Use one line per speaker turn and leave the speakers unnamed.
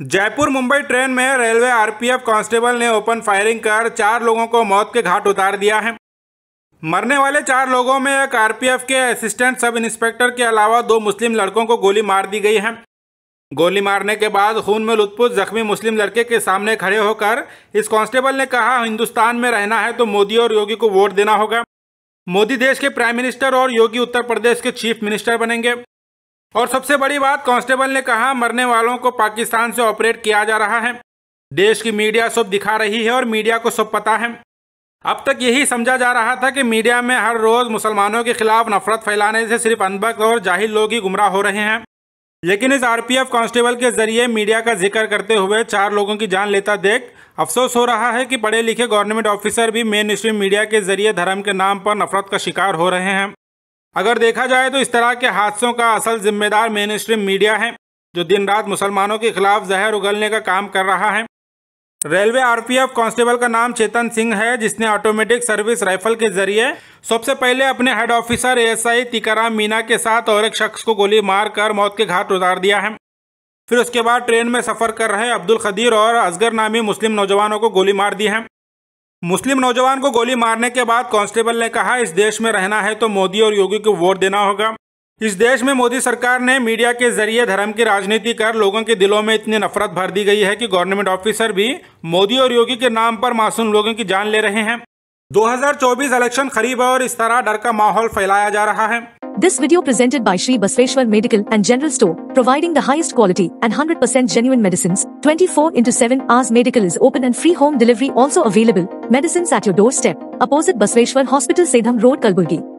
Jaipur Mumbai train में railway RPF constable ने open firing कर चार लोगों को मौत के घाट उतार दिया है मरने वाले चार लोगों में एक आरपीएफ के असिस्टेंट सब इंस्पेक्टर के अलावा दो मुस्लिम लड़कों को गोली मार दी गई है गोली मारने के बाद खून में लुत्फुत जख्मी मुस्लिम लड़के के सामने खड़े होकर इस कांस्टेबल ने कहा हिंदुस्तान में रहना है तो मोदी और योगी को वोट देना होगा मोदी देश के प्राइम मिनिस्टर और योगी उत्तर प्रदेश के चीफ मिनिस्टर बनेंगे और सबसे बड़ी बात कांस्टेबल ने कहा मरने वालों को पाकिस्तान से ऑपरेट किया जा रहा है देश की मीडिया सब दिखा रही है और मीडिया को सब पता है अब तक यही समझा जा रहा था कि मीडिया में हर रोज़ मुसलमानों के खिलाफ नफरत फैलाने से सिर्फ अनबक और जाहिल लोग ही गुमराह हो रहे हैं लेकिन इस आरपीएफ कांस्टेबल के जरिए मीडिया का जिक्र करते हुए चार लोगों की जान लेता देख अफसोस हो रहा है कि पढ़े लिखे गवर्नमेंट ऑफिसर भी मेन स्ट्रीम मीडिया के जरिए धर्म के नाम पर नफरत का शिकार हो रहे हैं अगर देखा जाए तो इस तरह के हादसों का असल जिम्मेदार मेन स्ट्रीम मीडिया है जो दिन रात मुसलमानों के खिलाफ जहर उगलने का काम कर रहा है रेलवे आरपीएफ कांस्टेबल का नाम चेतन सिंह है जिसने ऑटोमेटिक सर्विस राइफल के जरिए सबसे पहले अपने head officer ASI Tikaram Meena के साथ और एक शख्स को गोली मारकर मौत के घाट उतार दिया है फिर उसके बाद ट्रेन में सफर कर रहे अब्दुल खदीर और असगर नामी मुस्लिम नौजवानों को गोली मार दी है मुस्लिम नौजवान को गोली मारने के बाद कांस्टेबल ने कहा इस देश में रहना है तो मोदी और योगी को वोट देना होगा इस देश में मोदी सरकार ने मीडिया के जरिए धर्म की राजनीति कर लोगों के दिलों में इतनी नफरत भर दी गई है कि गवर्नमेंट ऑफिसर भी मोदी और योगी के नाम पर मासूम लोगों की जान ले रहे हैं 2024 इलेक्शन करीब है और इस तरह डर का माहौल फैलाया जा रहा है
This video presented by Sri Basveshwar Medical and General Store, providing the highest quality and 100% genuine medicines. 24 into 7 hours medical is open and free home delivery also available. Medicines at your doorstep. Opposite Basveshwar Hospital, Sedham Road, Kalburgi.